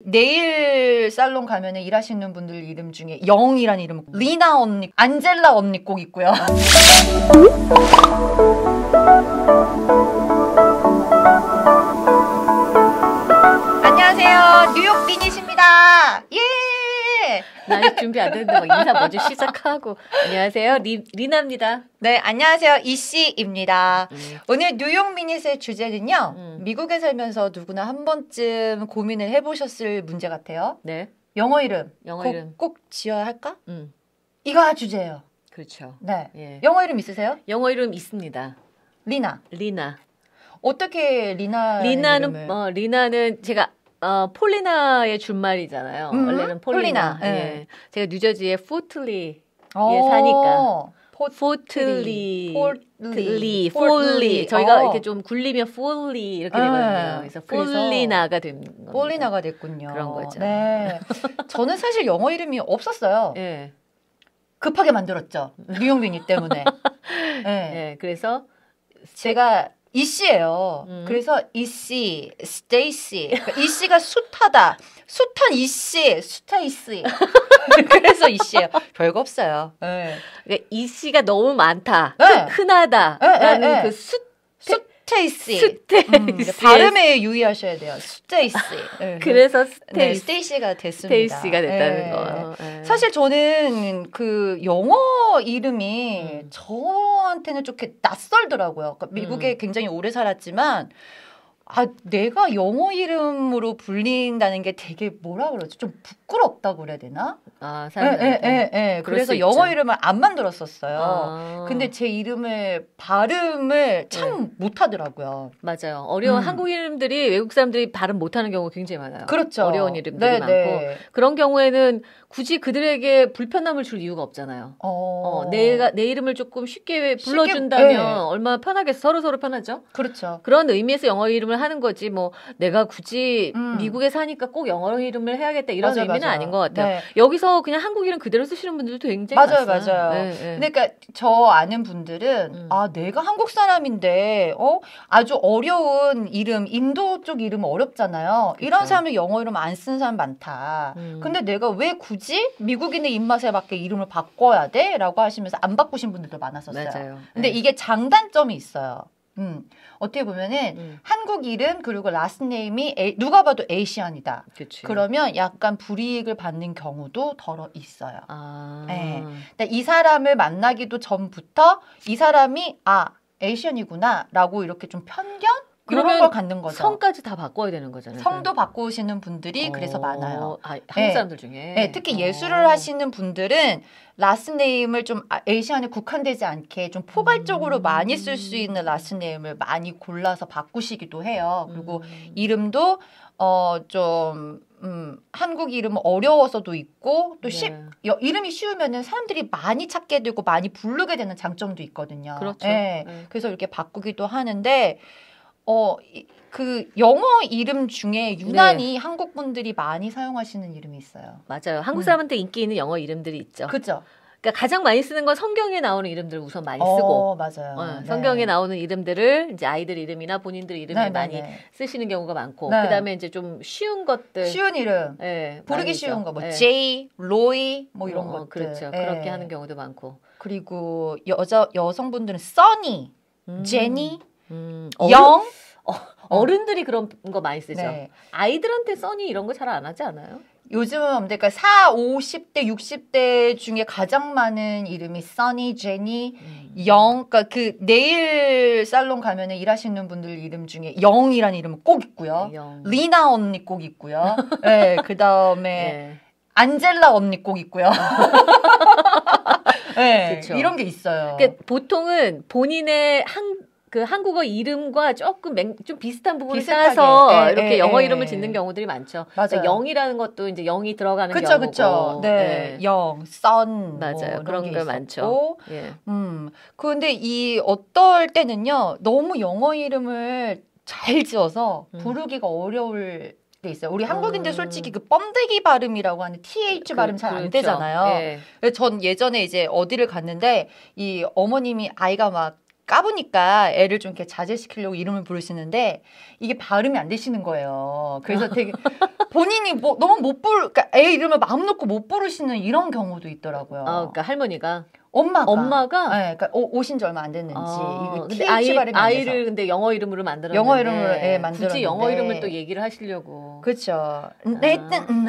네일 살롱 가면은 일하시는 분들 이름 중에 영이라는 이름, 리나 언니, 안젤라 언니 꼭 있고요. 아, 네. 날 준비 안 됐는데 막 뭐 인사 먼저 시작하고 안녕하세요 리, 리나입니다. 네 안녕하세요 이씨입니다. 음. 오늘 뉴욕 미닛의 주제는요 음. 미국에 살면서 누구나 한 번쯤 고민을 해보셨을 문제 같아요. 네 영어 이름 영어 꼭, 이름 꼭 지어야 할까? 음 이거 주제예요. 그렇죠. 네 예. 영어 이름 있으세요? 영어 이름 있습니다. 리나 리나 어떻게 리나 리나는 이름을? 어, 리나는 제가 어, 폴리나의 준말이잖아요. 음? 원래는 폴리나. 폴리나. 예. 네. 제가 뉴저지의 포틀리 예, 사니까. 포틀리, 포틀리, 폴리. 어. 저희가 어. 이렇게 좀 굴리면 폴리 이렇게 예. 되거든요. 그래서 폴리나가 된 겁니다. 폴리나가 됐군요. 그런 거죠. 네. 저는 사실 영어 이름이 없었어요. 예. 급하게 만들었죠. 뉴욕민이 때문에. 네. 예. 그래서 제가 이 씨예요. 음. 그래서 이 씨, 스테이씨, 그러니까 이 씨가 숱하다. 숱한 이 씨, 스테이씨. 그래서 이 씨예요. 별거 없어요. 네. 그러니까 이 씨가 너무 많다, 네. 그 흔하다라는 네, 네, 네, 그 숱. 스테이시. 스테이시. 음, 음 발음에 유의하셔야 돼요. 스테이시. 네. 그래서 스테이씨 네, 스가 됐습니다. 스테이시가 됐다는 네. 거. 사실 저는 그 영어 이름이 음. 저 상테는좀이 낯설더라고요. 그러니까 미국에 음. 굉장히 오래 살았지만 아 내가 영어 이름으로 불린다는 게 되게 뭐라 그러지 좀 부끄럽다고 그래야 되나? 아 예, 예, 사람들. 예예 그래서 영어 이름을 안 만들었었어요. 아. 근데 제이름의 발음을 참 네. 못하더라고요. 맞아요. 어려운 음. 한국 이름들이 외국 사람들이 발음 못하는 경우 가 굉장히 많아요. 그렇죠. 어려운 이름들이 네네. 많고 네. 그런 경우에는 굳이 그들에게 불편함을 줄 이유가 없잖아요. 어. 어 내가 내 이름을 조금 쉽게 불러준다면 쉽게, 예. 네. 얼마나 편하겠어 서로 서로 편하죠. 그렇죠. 그런 의미에서 영어 이름을 표현을 하는 거지 뭐 내가 굳이 음. 미국에 사니까 꼭 영어 이름을 해야겠다 이런 맞아 의미는 맞아 아닌 것 같아요. 네. 여기서 그냥 한국 이름 그대로 쓰시는 분들도 굉장히 맞아요, 많아요. 맞아요. 네, 네. 그러니까 저 아는 분들은 음. 아 내가 한국 사람인데 어 아주 어려운 이름 인도 쪽 이름 어렵잖아요. 그쵸. 이런 사람들 영어 이름 안 쓰는 사람 많다. 음. 근데 내가 왜 굳이 미국인의 입맛에 맞게 이름을 바꿔야 돼?라고 하시면서 안 바꾸신 분들도 많았었어요. 맞아요. 근데 네. 이게 장단점이 있어요. 음, 어떻게 보면은 음. 한국 이름 그리고 라스 네임이 A, 누가 봐도 에이시안이다. 그치. 그러면 약간 불이익을 받는 경우도 덜어 있어요. 아. 네. 근데 이 사람을 만나기도 전부터 이 사람이 아 에이시안이구나라고 이렇게 좀 편견 그런 걸 갖는 거죠. 성까지 다 바꿔야 되는 거잖아요. 성도 바꾸시는 분들이 어... 그래서 많아요. 아, 한국 네. 사람들 중에. 네, 특히 어. 예술을 하시는 분들은 라스네임을 좀 에이시안에 아, 국한되지 않게 좀 포괄적으로 음... 많이 쓸 수 있는 라스네임을 많이 골라서 바꾸시기도 해요. 그리고 음... 이름도 어좀 음, 한국 이름 어려워서도 있고 또 네. 시, 예. 이름이 쉬우면은 사람들이 많이 찾게 되고 많이 부르게 되는 장점도 있거든요. 그렇죠. 예. 예. 그래서 이렇게 바꾸기도 하는데 어, 그 영어 이름 중에 유난히 네. 한국 분들이 많이 사용하시는 이름이 있어요. 맞아요. 한국 음. 사람한테 음. 인기 있는 영어 이름들이 있죠. 그죠. 그러니까 가장 많이 쓰는 건 성경에 나오는 이름들 우선 많이 어, 쓰고 어, 맞아요. 어, 네. 성경에 네. 나오는 이름들을 이제 아이들 이름이나 본인들 이름을 네, 네 많이 네. 쓰시는 경우가 많고 네. 그다음에 이제 좀 쉬운 것들 쉬운 이름 예, 부르기 쉬운 거뭐 예. 제이, 로이 뭐 이런 어, 것들 그렇죠. 예. 그렇게 하는 경우도 많고 그리고 여자 여성분들은 써니, 음. 제니 음, 영 어, 어, 어른들이 그런 거 많이 쓰죠. 네. 아이들한테 써니 이런 거 잘 안 하지 않아요? 요즘 은 그러니까 4, 50대, 60대 중에 가장 많은 이름이 써니, 제니, 음. 영. 그러니까 그 네일 살롱 가면은 일하시는 분들 이름 중에 영이라는 이름은 꼭 있고요. 영. 리나 언니 꼭 있고요. 네, 그다음에 네. 안젤라 언니 꼭 있고요. 네, 그쵸. 이런 게 있어요. 그러니까 보통은 본인의 한그 한국어 이름과 조금 맹, 좀 비슷한 부분을 비슷하게. 따서 네, 이렇게 네, 영어 네. 이름을 짓는 경우들이 많죠. 그러니까 맞아요. 그러니까 영이라는 것도 이제 영이 들어가는 그쵸, 경우고. 그쵸. 네. 영, 선. 뭐 맞아요. 뭐 그런 게, 많죠. 예. 음. 근데 이 어떨 때는요. 너무 영어 이름을 잘 지어서 음. 부르기가 음. 어려울 돼 있어요. 우리 한국인들 음. 솔직히 그 뻔데기 발음이라고 하는 th 그, 발음 잘안 그렇죠. 되잖아요. 예. 전 예전에 이제 어디를 갔는데 이 어머님이 아이가 막 까보니까 애를 좀 이렇게 자제시키려고 이름을 부르시는데 이게 발음이 안 되시는 거예요. 그래서 되게 본인이 뭐 너무 못 부르, 그러니까 애 이름을 마음 놓고 못 부르시는 이런 경우도 있더라고요. 아, 그러니까 할머니가 엄마가 엄마가 네, 그러니까 오, 신지 얼마 안 됐는지 아, 근데 아이, 아이를 근데 영어 이름으로 만들었는데 영어 이름으로 예, 만들었는데 굳이 영어 이름을 또 얘기를 하시려고 그렇죠. 네튼 아. 네, 음, 음,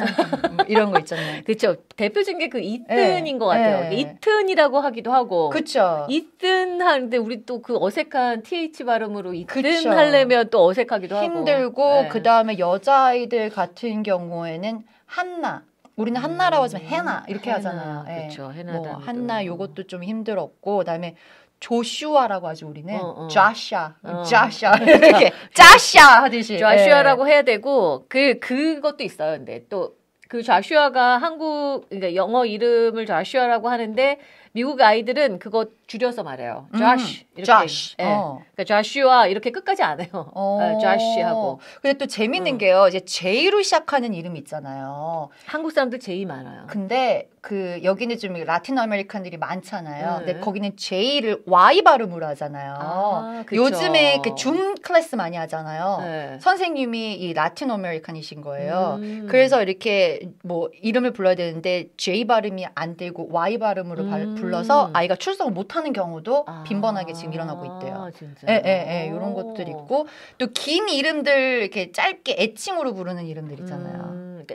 음, 이런 거 있잖아요. 그렇죠. 대표적인 게 그 이튼인 네. 것 같아요. 네. 예. 이튼이라고 하기도 하고 그렇죠. 이튼 하는데 우리 또 그 어색한 th 발음으로 이튼 그쵸. 하려면 또 어색하기도 하고 힘들고 예. 그 다음에 여자 아이들 같은 경우에는 한나 우리는 한나라고 하지만 음. 해나 이렇게 해나, 하잖아요. 그렇죠. 해나 뭐 한나 요것도 좀 힘들었고 그다음에 조슈아라고 하죠 우리는 어, 어. 자샤, 자샤 어. 이렇게 자샤 하듯이 자슈아라고 예. 네. 해야 되고 그 그것도 있어요. 근데 또그 자슈아가 한국 그러니까 영어 이름을 자슈아라고 하는데 미국 아이들은 그거 줄여서 말해요. 음, Josh. 음, 이렇게. Josh. 예. 어. 그러니까 j o s h 와 이렇게 끝까지 안 해요. 어. 어 Josh하고. 근데 또 재밌는 음. 게요. 이제 J로 시작하는 이름 있잖아요. 한국 사람들 J 많아요. 근데 그 여기는 좀 라틴 아메리칸들이 많잖아요. 음. 근데 거기는 J를 Y 발음으로 하잖아요. 아, 요즘에 그줌 클래스 많이 하잖아요. 네. 선생님이 이 라틴 아메리칸이신 거예요. 음. 그래서 이렇게 뭐 이름을 불러야 되는데 J 발음이 안 되고 Y 발음으로 음. 불러서 음. 아이가 출석을 못하는 경우도 아. 빈번하게 지금 일어나고 있대요. 예, 예, 예. 이런 것들 있고 또 긴 이름들 이렇게 짧게 애칭으로 부르는 이름들 있잖아요. 음. 그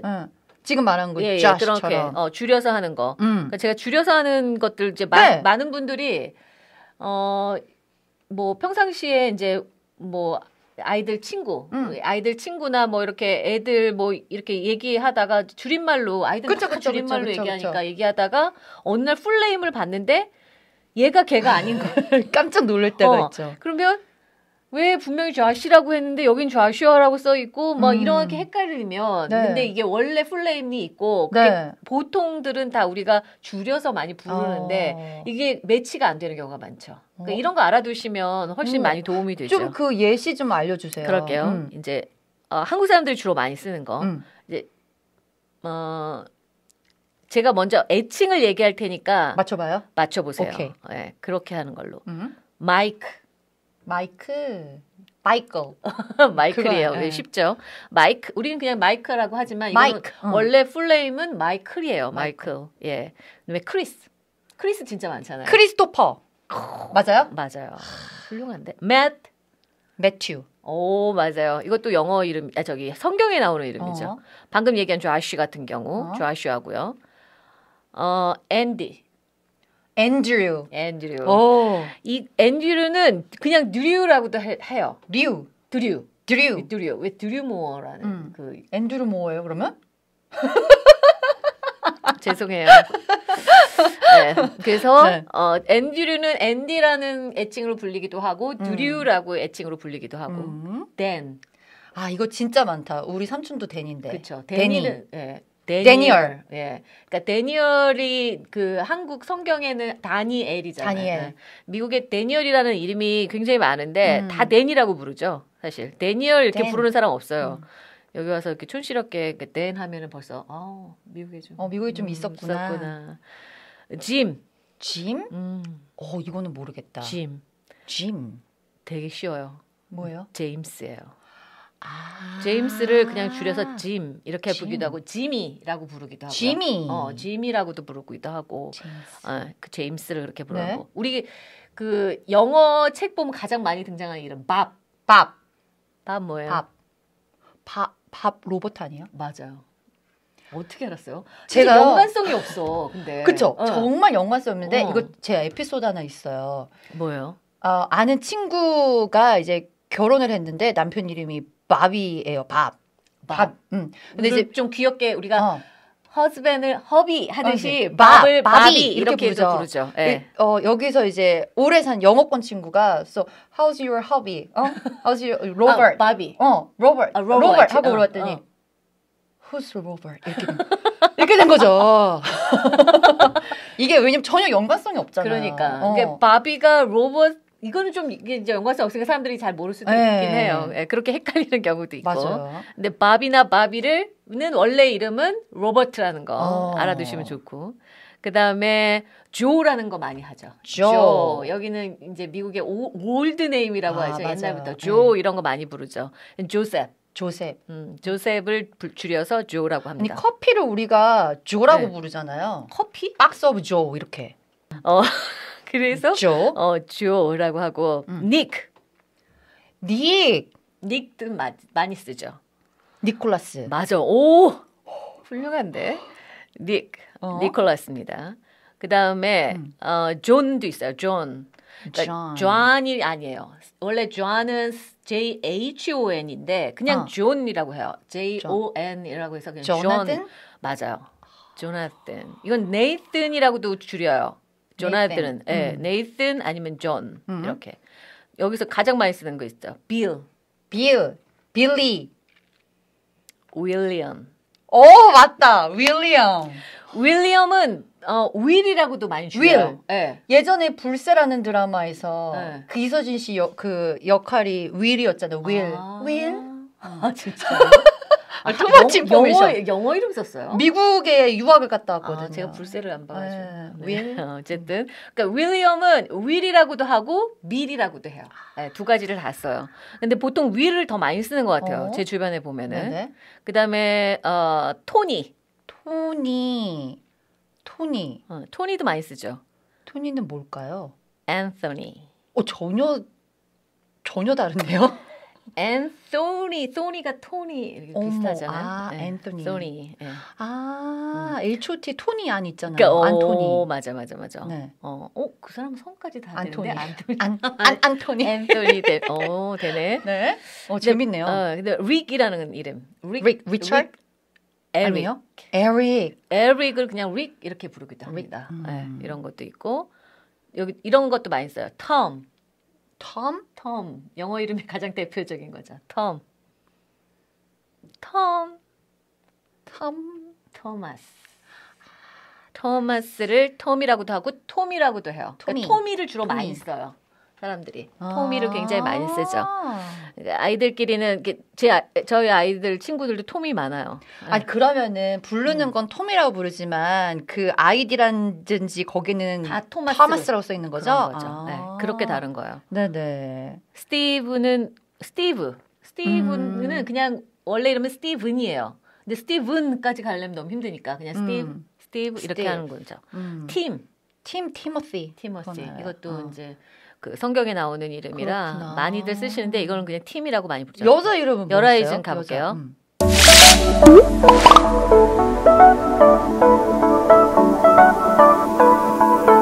지금 말한 거 예, 예, 그렇게 어, 줄여서 하는 거. 음. 그러니까 제가 줄여서 하는 것들 이제 마, 네. 많은 분들이 어 뭐 평상시에 이제 뭐 아이들 친구, 음. 아이들 친구나 뭐 이렇게 애들 뭐 이렇게 얘기하다가 줄임말로 아이들 그쵸, 그쵸, 줄임말로 그쵸, 얘기하니까 얘기하다가 어느 날 풀네임을 봤는데 얘가 걔가 아닌 거 깜짝 놀랄 때가 어, 있죠. 그러면 왜 분명히 좌시라고 했는데 여긴 좌시어라고 써 있고 막 뭐 음. 이렇게 헷갈리면 네. 근데 이게 원래 풀네임이 있고 그게 네. 보통들은 다 우리가 줄여서 많이 부르는데 어. 이게 매치가 안 되는 경우가 많죠. 그러니까 어. 이런 거 알아두시면 훨씬 음. 많이 도움이 되죠. 좀 그 예시 좀 알려주세요. 그럴게요. 음. 이제 어, 한국 사람들이 주로 많이 쓰는 거 음. 이제 어. 제가 먼저 애칭을 얘기할 테니까 맞춰봐요. 맞춰보세요. 오케이. 네, 그렇게 하는 걸로. 음. 마이크. 마이크 마이클 마이클이에요. 네. 쉽죠. 마이크 우리는 그냥 마이크라고 하지만 마이크. 이건 어. 원래 풀네임은 마이클이에요. 마이클. 마이클. 예. 그다음에 크리스. 크리스 진짜 많잖아요. 크리스토퍼. 맞아요? 맞아요. 훌륭한데. 맷 매튜. 오 맞아요. 이것도 영어 이름 아, 저기 성경에 나오는 이름이죠. 어. 방금 얘기한 조아쉬 같은 경우 어. 조아쉬하고요. 어 앤디. 앤드류. 앤드류. 오. 이 앤드류는 그냥 드류라고도 해, 요 류. 드류. 드류. 드류. 왜 드류모어라는 음. 그 앤드류 모어예요, 그러면? 죄송해요. 네. 그래서 네. 어, 앤드류는 앤디라는 애칭으로 불리기도 하고 음. 드류라고 애칭으로 불리기도 하고 음. 댄. 아 이거 진짜 많다. 우리 삼촌도 댄인데. 그렇죠. 댄이. 댄이. 네. 데니얼. 예. 그러니까 데니얼이 그 한국 성경에는 다니엘이잖아요. 다니엘. 예. 미국에 데니얼이라는 이름이 굉장히 많은데 음. 다 데니라고 부르죠. 사실 데니얼 이렇게 댄. 부르는 사람 없어요. 음. 여기 와서 이렇게 촌스럽게 댄 하면은 벌써 어 미국에 좀 어, 미국에 좀 음, 있었구나. 있었구나. 짐. 짐? 음. 어 이거는 모르겠다. 짐. 짐. 되게 쉬워요. 뭐예요? 제임스예요. 아~ 제임스를 그냥 줄여서 짐 이렇게 짐. 부르기도 하고 지미라고 부르기도 하고 지미 어 지미라고도 부르기도 하고 제임스. 어, 그 제임스를 그렇게 네. 부르고 네. 우리 그 영어 책 보면 가장 많이 등장하는 이름 밥밥밥 밥. 밥 뭐예요? 밥. 밥, 밥 로봇 아니에요? 맞아요. 어떻게 알았어요? 제가 연관성이 없어. 근데 그쵸? 어. 정말 연관성 없는데 어. 이거 제 에피소드 하나 있어요. 뭐예요? 어, 아는 친구가 이제 결혼을 했는데 남편 이름이 밥이에요. 밥. 밥. 밥. 음. 근데 이제 좀 귀엽게 우리가 어. 허즈밴을 허비 하듯이 어, 밥, 밥을 밥이, 이렇게 이렇게 부르죠. 부르죠. 네. 어, 여기서 이제 오래 산 영어권 친구가 so how's your hobby? 어? how's your 아, Robert? 아, 바비. 어, Robert. 아, Robert. Robert 하고 어, 물어더니 어. who's Robert? 이렇게 이렇게 된 거죠. 이게 왜냐면 전혀 연관성이 없잖아요. 그러니까. 어. 그러니까 바비가 로봇 이거는 좀 이게 이제 연관성 없으니까 사람들이 잘 모를 수도 네. 있긴 해요. 네, 그렇게 헷갈리는 경우도 있고. 맞아요. 근데 바비나 바비를는 원래 이름은 로버트라는 거 어. 알아두시면 좋고. 그 다음에 조라는 거 많이 하죠. 조. 조. 여기는 이제 미국의 오, 올드 네임이라고 아, 하죠. 맞아요. 옛날부터 네. 조 네. 이런 거 많이 부르죠. 조셉. 조셉. 음, 조셉을 줄여서 조라고 합니다. 아니, 커피를 우리가 조라고 네. 부르잖아요. 커피? 박스 오브 조 이렇게. 어. 그래서 조. 어, 조라고 하고 닉. 닉. 닉도 마, 많이 쓰죠. 니콜라스. 맞아. 오. 훌륭한데. 닉. 어? 니콜라스입니다. 그다음에 음. 어, 존도 있어요. 존. 그러니까 존이 아니에요. 원래 존은 J H O N인데 그냥 어. 아. 존이라고 해요. J O N이라고 해서 그냥 존. 맞아요. 조나든. 이건 네이튼이라고도 줄여요. 조나단. 은 예, 음. 네이슨 아니면 존 음. 이렇게. 여기서 가장 많이 쓰는 거 있죠. 빌, 빌, 빌리, 윌리엄. 오 맞다, 윌리엄. 윌리엄은 어, 윌이라고도 많이 줄여요. 윌. 네. 예전에 불새라는 드라마에서 네. 그 이서진 씨 그 역할이 윌이었잖아요. 윌. 아~ 윌. 음. 아 진짜. 아, 토마치 인포메이션. 영어, 영어 이름 썼어요. 미국에 유학을 갔다 왔거든요. 아, 제가 불세를 안 봐가지고. 네. 네. 윌. 어쨌든. 그러니까 윌리엄은 윌이라고도 하고 밀이라고도 해요. 네, 두 가지를 다 써요. 근데 보통 윌을 더 많이 쓰는 것 같아요. 어? 제 주변에 보면은. 네, 네. 그 다음에, 어, 토니. 토니. 토니. 어, 토니도 많이 쓰죠. 토니는 뭘까요? 앤서니. 어, 전혀, 전혀 다른데요? 앤소니 소니가 토니 비슷하잖아요. 아, 네. 앤토니. 소니. 네. 아, 음. H.O.T. 토니 안 있잖아요. 그러니까, 안토니. 어, 맞아, 맞아, 맞아. 네. 어, 어, 그 사람 성까지 다 안토니. 되는데 안토니. 안, 안, 안토니. 앤토니. 어, 되네. 네. 어, 재밌네요. 근데, 어, 근데 릭이라는 이름. 릭, 릭 리처드? 에릭. 아니요? 에릭. 에릭을 그냥 릭 이렇게 부르기도 합니다. 음. 네, 이런 것도 있고 여기 이런 것도 많이 써요. 텀. 톰? 톰. 영어 이름이 가장 대표적인 거죠. 톰. 톰. 톰. 토마스. 토마스를 톰이라고도 하고 톰이라고도 해요. 톰미 그러니까 톰미를 주로 톰미 많이 써요. 사람들이 아. 토미를 굉장히 많이 쓰죠. 그러니까 아이들끼리는 제 아, 저희 아이들 친구들도 톰이 많아요. 네. 아니 그러면은 부르는 음. 건 톰이라고 부르지만 그아이디란든지 거기는 다 토마스. 토마스라고 써 있는 거죠. 거죠. 네. 아~ 네, 그렇게 다른 거예요. 네네. 스티브는 스티브. 스티브는 음. 그냥 원래 이름은 스티븐이에요. 근데 스티븐까지 가려면 너무 힘드니까 그냥 스티브, 음. 스티브 이렇게 스티브. 하는 거죠. 음. 팀. 팀 티머시. 티머시. 이것도 어. 이제 그 성경에 나오는 이름이라 그렇구나. 많이들 쓰시는데 이거는 그냥 팀이라고 많이 부르죠. 여자 이름은 열아이 좀 가볼게요. 여자, 음.